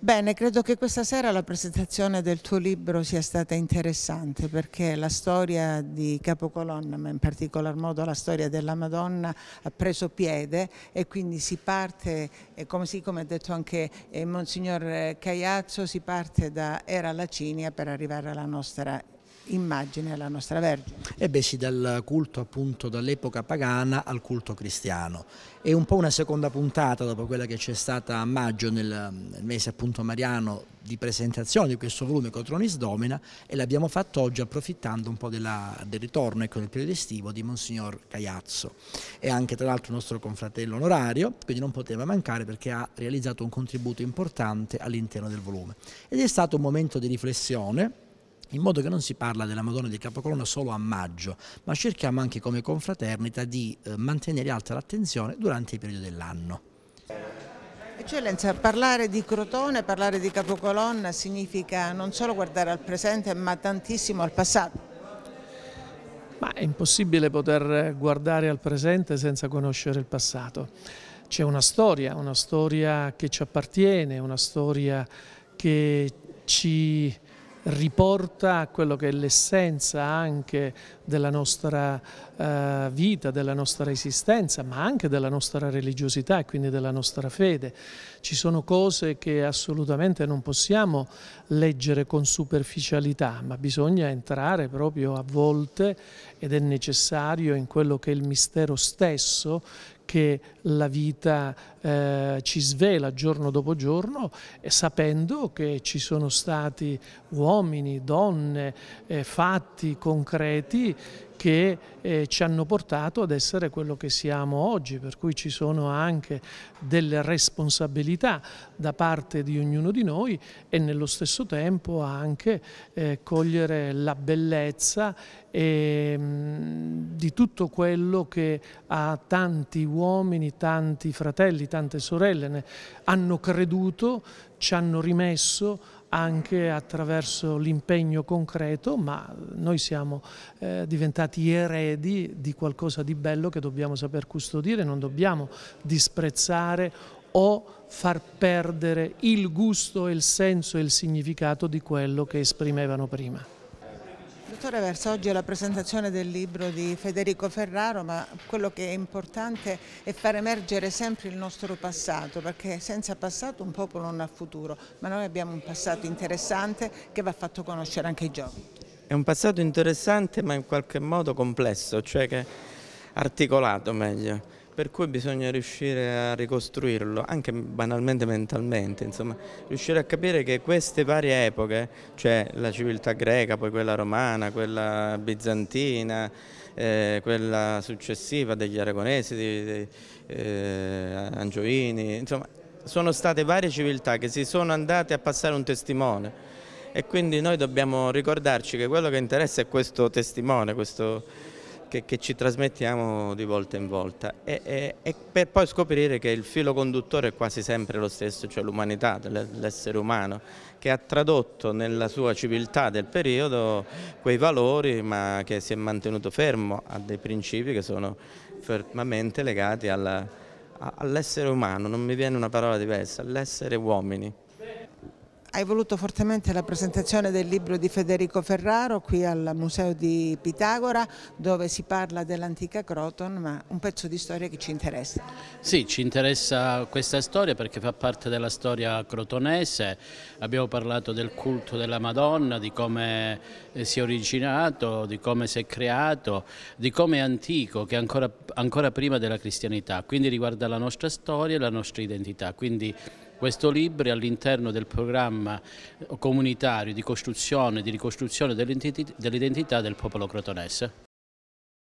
Bene, credo che questa sera la presentazione del tuo libro sia stata interessante perché la storia di Capocolonna, ma in particolar modo la storia della Madonna, ha preso piede e quindi si parte, come, sì, come ha detto anche eh, Monsignor Caiazzo, si parte da Era Lacinia per arrivare alla nostra immagine alla nostra Vergine. Eh beh sì, dal culto appunto dall'epoca pagana al culto cristiano. È un po' una seconda puntata dopo quella che c'è stata a maggio nel, nel mese appunto mariano di presentazione di questo volume Cotronis Domina e l'abbiamo fatto oggi approfittando un po' della, del ritorno ecco, nel periodo estivo di Monsignor Caiazzo È anche tra l'altro nostro confratello onorario, quindi non poteva mancare perché ha realizzato un contributo importante all'interno del volume. Ed è stato un momento di riflessione in modo che non si parla della Madonna di Capocolonna solo a maggio, ma cerchiamo anche come confraternita di eh, mantenere alta l'attenzione durante i periodi dell'anno. Eccellenza, parlare di Crotone, parlare di Capocolonna significa non solo guardare al presente ma tantissimo al passato. Ma è impossibile poter guardare al presente senza conoscere il passato. C'è una storia, una storia che ci appartiene, una storia che ci riporta a quello che è l'essenza anche della nostra eh, vita, della nostra esistenza, ma anche della nostra religiosità e quindi della nostra fede. Ci sono cose che assolutamente non possiamo leggere con superficialità, ma bisogna entrare proprio a volte ed è necessario in quello che è il mistero stesso che la vita eh, ci svela giorno dopo giorno e eh, sapendo che ci sono stati uomini, donne, eh, fatti concreti che eh, ci hanno portato ad essere quello che siamo oggi, per cui ci sono anche delle responsabilità da parte di ognuno di noi e nello stesso tempo anche eh, cogliere la bellezza eh, di tutto quello che a tanti uomini, tanti fratelli, tante sorelle hanno creduto, ci hanno rimesso, anche attraverso l'impegno concreto, ma noi siamo eh, diventati eredi di qualcosa di bello che dobbiamo saper custodire, non dobbiamo disprezzare o far perdere il gusto, il senso e il significato di quello che esprimevano prima. Dottore Versa, oggi è la presentazione del libro di Federico Ferraro, ma quello che è importante è far emergere sempre il nostro passato, perché senza passato un popolo non ha futuro, ma noi abbiamo un passato interessante che va fatto conoscere anche i giovani. È un passato interessante ma in qualche modo complesso, cioè che articolato meglio per cui bisogna riuscire a ricostruirlo, anche banalmente mentalmente, insomma, riuscire a capire che queste varie epoche, cioè la civiltà greca, poi quella romana, quella bizantina, eh, quella successiva degli aragonesi, di, di eh, angioini, insomma, sono state varie civiltà che si sono andate a passare un testimone e quindi noi dobbiamo ricordarci che quello che interessa è questo testimone, questo che, che, ci trasmettiamo di volta in volta e, e, e, per poi scoprire che il filo conduttore è quasi sempre lo stesso, cioè l'umanità, l'essere umano, che ha tradotto nella sua civiltà del periodo quei valori ma che si è mantenuto fermo a dei principi che sono fermamente legati all'essere all umano, non mi viene una parola diversa, all'essere uomini. Hai voluto fortemente la presentazione del libro di Federico Ferraro qui al Museo di Pitagora dove si parla dell'antica Croton ma un pezzo di storia che ci interessa. Sì, ci interessa questa storia perché fa parte della storia crotonese, abbiamo parlato del culto della Madonna, di come eh, si è originato, di come si è creato, di come è antico che è ancora, ancora prima della cristianità, quindi riguarda la nostra storia e la nostra identità. Quindi questo Libri all'interno del programma comunitario di costruzione e di ricostruzione dell'identità del popolo crotonese.